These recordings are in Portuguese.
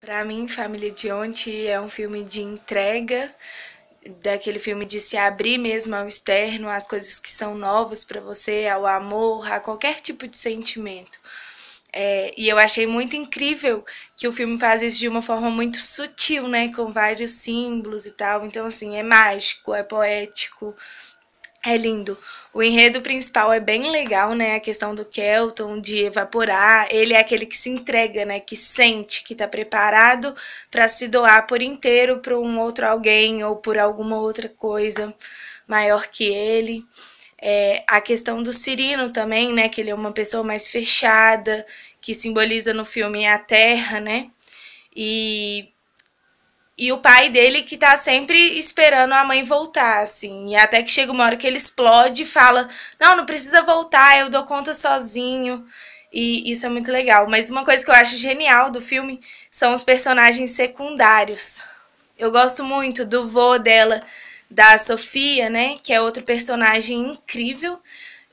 Para mim, Família de Ontem é um filme de entrega, daquele filme de se abrir mesmo ao externo, às coisas que são novas para você, ao amor, a qualquer tipo de sentimento. É, e eu achei muito incrível que o filme faz isso de uma forma muito sutil, né? Com vários símbolos e tal. Então, assim, é mágico, é poético, é lindo. O enredo principal é bem legal, né? A questão do Kelton de evaporar. Ele é aquele que se entrega, né? Que sente, que está preparado para se doar por inteiro para um outro alguém ou por alguma outra coisa maior que ele. É, a questão do Cirino também, né? Que ele é uma pessoa mais fechada, que simboliza no filme a Terra, né? E e o pai dele que tá sempre esperando a mãe voltar, assim. E até que chega uma hora que ele explode e fala: Não, não precisa voltar, eu dou conta sozinho. E isso é muito legal. Mas uma coisa que eu acho genial do filme são os personagens secundários. Eu gosto muito do vô dela, da Sofia, né? Que é outro personagem incrível.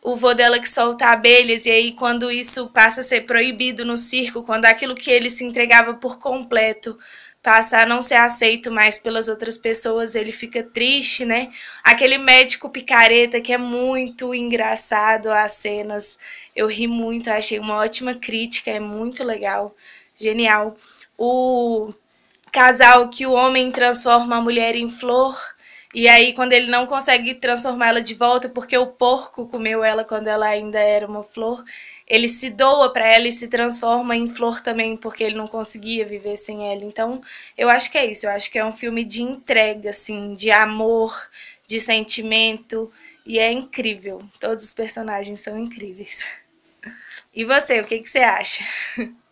O vô dela que solta abelhas, e aí, quando isso passa a ser proibido no circo, quando aquilo que ele se entregava por completo passa a não ser aceito mais pelas outras pessoas, ele fica triste, né? Aquele médico picareta que é muito engraçado as cenas. Eu ri muito, achei uma ótima crítica, é muito legal, genial. O casal que o homem transforma a mulher em flor e aí, quando ele não consegue transformá-la de volta, porque o porco comeu ela quando ela ainda era uma flor, ele se doa para ela e se transforma em flor também, porque ele não conseguia viver sem ela. Então, eu acho que é isso. Eu acho que é um filme de entrega, assim, de amor, de sentimento. E é incrível. Todos os personagens são incríveis. E você, o que, que você acha?